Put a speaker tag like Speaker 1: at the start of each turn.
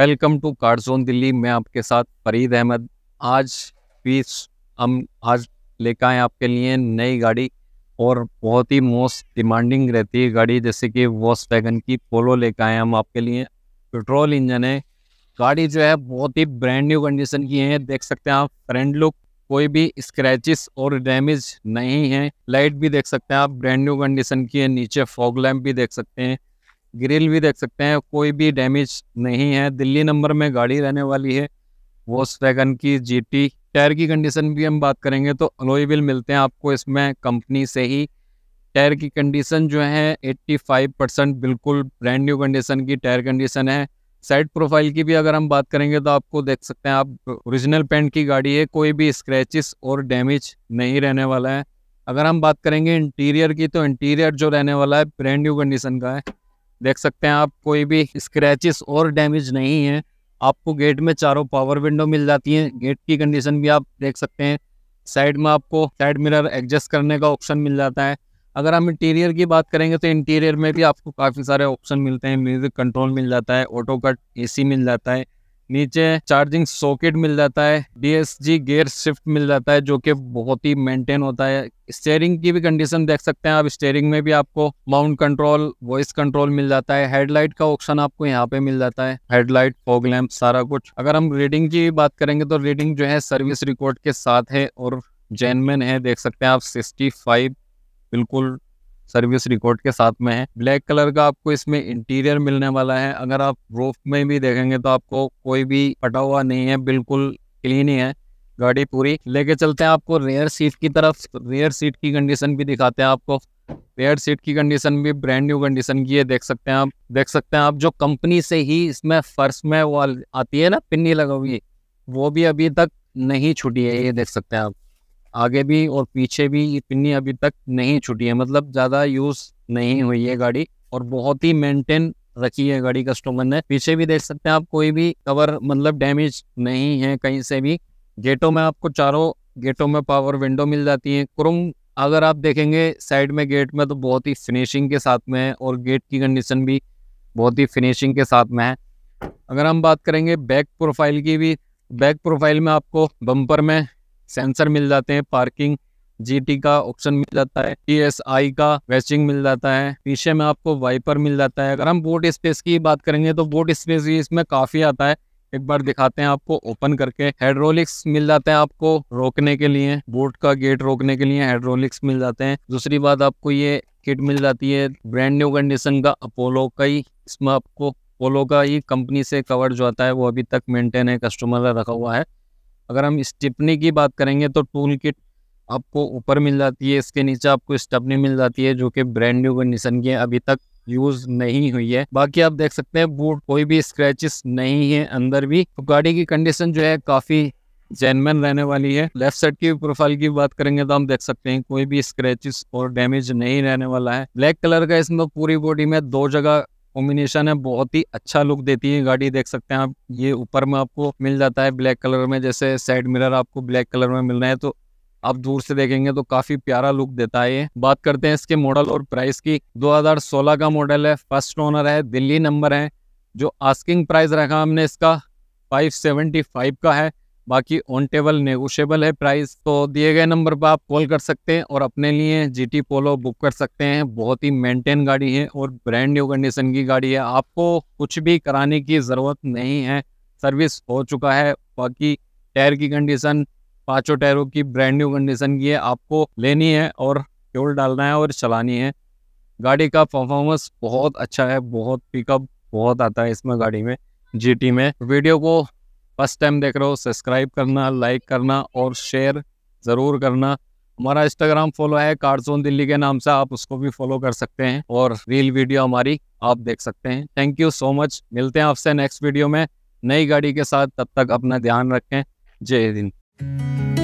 Speaker 1: welcome to कार्डजोन Delhi मैं आपके साथ फरीद अहमद आज भी हम आज लेकर आए आपके लिए नई गाड़ी और बहुत ही मोस्ट डिमांडिंग रहती है गाड़ी जैसे कि वॉस वैगन की पोलो लेकर आए हम आपके लिए पेट्रोल इंजन है गाड़ी जो है बहुत ही ब्रांड न्यू कंडीशन की है देख सकते हैं आप फ्रंट लुक कोई भी स्क्रैचेस और डैमेज नहीं है लाइट भी देख सकते हैं आप ब्रांड न्यू कंडीशन की है नीचे फॉग लैम्प भी देख सकते हैं ग्रिल भी देख सकते हैं कोई भी डैमेज नहीं है दिल्ली नंबर में गाड़ी रहने वाली है वॉस वैगन की जीटी टायर की कंडीशन भी हम बात करेंगे तो अलोई मिलते हैं आपको इसमें कंपनी से ही टायर की कंडीशन जो है 85 परसेंट बिल्कुल ब्रांड न्यू कंडीशन की टायर कंडीशन है साइड प्रोफाइल की भी अगर हम बात करेंगे तो आपको देख सकते हैं आप ओरिजिनल पेंट की गाड़ी है कोई भी स्क्रैचेस और डैमेज नहीं रहने वाला है अगर हम बात करेंगे इंटीरियर की तो इंटीरियर जो रहने वाला है ब्रांड न्यू कंडीशन का है देख सकते हैं आप कोई भी स्क्रैचेस और डैमेज नहीं है आपको गेट में चारों पावर विंडो मिल जाती है गेट की कंडीशन भी आप देख सकते हैं साइड में आपको साइड मिरर एडजस्ट करने का ऑप्शन मिल जाता है अगर हम इंटीरियर की बात करेंगे तो इंटीरियर में भी आपको काफ़ी सारे ऑप्शन मिलते हैं म्यूज़िक कंट्रोल मिल जाता है ऑटो कट एसी मिल जाता है नीचे चार्जिंग सॉकेट मिल जाता है डीएसजी गियर शिफ्ट मिल जाता है जो कि बहुत ही मेंटेन होता है स्टेयरिंग की भी कंडीशन देख सकते हैं आप स्टेयरिंग में भी आपको माउंट कंट्रोल वॉइस कंट्रोल मिल जाता है हेडलाइट का ऑप्शन आपको यहाँ पे मिल जाता है हेडलाइट फॉग लैम्प सारा कुछ अगर हम रीडिंग की बात करेंगे तो रीडिंग जो है सर्विस रिकॉर्ड के साथ है और जेनमेन है देख सकते हैं आप सिक्सटी फाइव बिल्कुल सर्विस रिकॉर्ड के साथ में है ब्लैक कलर का आपको इसमें इंटीरियर मिलने वाला है अगर आप रूफ में भी देखेंगे तो आपको कोई भी फटा हुआ नहीं है बिल्कुल क्लीन ही है गाड़ी पूरी लेके चलते हैं आपको रेयर सीट की तरफ रेयर सीट की कंडीशन भी दिखाते हैं आपको रेयर सीट की कंडीशन भी ब्रांड न्यू कंडीशन की है देख सकते हैं आप देख सकते हैं आप जो कंपनी से ही इसमें फर्श में वो आती है ना पिन्नी लगा हुई वो भी अभी तक नहीं छुटी है ये देख सकते हैं आप आगे भी और पीछे भी पिन्नी अभी तक नहीं छुटी है मतलब ज़्यादा यूज़ नहीं हुई है गाड़ी और बहुत ही मेंटेन रखी है गाड़ी कस्टमर ने पीछे भी देख सकते हैं आप कोई भी कवर मतलब डैमेज नहीं है कहीं से भी गेटों में आपको चारों गेटों में पावर विंडो मिल जाती है क्रोम अगर आप देखेंगे साइड में गेट में तो बहुत ही फिनिशिंग के साथ में है और गेट की कंडीशन भी बहुत ही फिनिशिंग के साथ में है अगर हम बात करेंगे बैक प्रोफाइल की भी बैक प्रोफाइल में आपको बम्पर में सेंसर मिल जाते हैं पार्किंग जीटी का ऑप्शन मिल जाता है टी का वेस्टिंग मिल जाता है पीछे में आपको वाइपर मिल जाता है अगर हम बोट स्पेस की बात करेंगे तो बोट स्पेस भी इसमें काफ़ी आता है एक बार दिखाते हैं आपको ओपन करके हाइड्रोलिक्स मिल जाते हैं आपको रोकने के लिए बोट का गेट रोकने के लिए हाइड्रोलिक्स मिल जाते हैं दूसरी बात आपको ये किट मिल जाती है ब्रांड न्यू कंडीशन का अपोलो का ही इसमें आपको अपोलो का ही कंपनी से कवर जो आता है वो अभी तक मेंटेन है कस्टमर रखा हुआ है अगर हम स्टिपनी की बात करेंगे तो टूल किट आपको ऊपर मिल जाती है इसके नीचे आपको स्टपनी मिल जाती है जो कि ब्रांड न्यू कंडीशन की अभी तक यूज नहीं हुई है बाकी आप देख सकते हैं बूट कोई भी स्क्रैचेस नहीं है अंदर भी तो गाड़ी की कंडीशन जो है काफी जेनमेन रहने वाली है लेफ्ट साइड की प्रोफाइल की बात करेंगे तो हम देख सकते हैं कोई भी स्क्रैचेस और डैमेज नहीं रहने वाला है ब्लैक कलर का इसमें पूरी बॉडी में दो जगह कॉम्बिनेशन है बहुत ही अच्छा लुक देती है गाड़ी देख सकते हैं आप ये ऊपर में आपको मिल जाता है ब्लैक कलर में जैसे साइड मिरर आपको ब्लैक कलर में मिल रहे हैं तो आप दूर से देखेंगे तो काफी प्यारा लुक देता है ये बात करते हैं इसके मॉडल और प्राइस की 2016 का मॉडल है फर्स्ट ओनर है दिल्ली नंबर है जो आस्किंग प्राइस रखा हमने इसका 575 का है बाकी ऑन टेबल नेगोशियबल है प्राइस तो दिए गए नंबर पर आप कॉल कर सकते हैं और अपने लिए जीटी पोलो बुक कर सकते हैं बहुत ही मेंटेन गाड़ी है और ब्रांड न्यू कंडीशन की गाड़ी है आपको कुछ भी कराने की ज़रूरत नहीं है सर्विस हो चुका है बाकी टायर की कंडीशन पाँचों टायरों की ब्रांड न्यू कंडीशन की है आपको लेनी है और फ्यूल डालना है और चलानी है गाड़ी का परफॉर्मेंस बहुत अच्छा है बहुत पिकअप बहुत आता है इसमें गाड़ी में जीटी में वीडियो को फर्स्ट टाइम देख रहे हो सब्सक्राइब करना लाइक करना और शेयर ज़रूर करना हमारा इंस्टाग्राम फॉलो है कार्डसोन दिल्ली के नाम से आप उसको भी फॉलो कर सकते हैं और रील वीडियो हमारी आप देख सकते हैं थैंक यू सो मच मिलते हैं आपसे नेक्स्ट वीडियो में नई गाड़ी के साथ तब तक अपना ध्यान रखें जय हिंद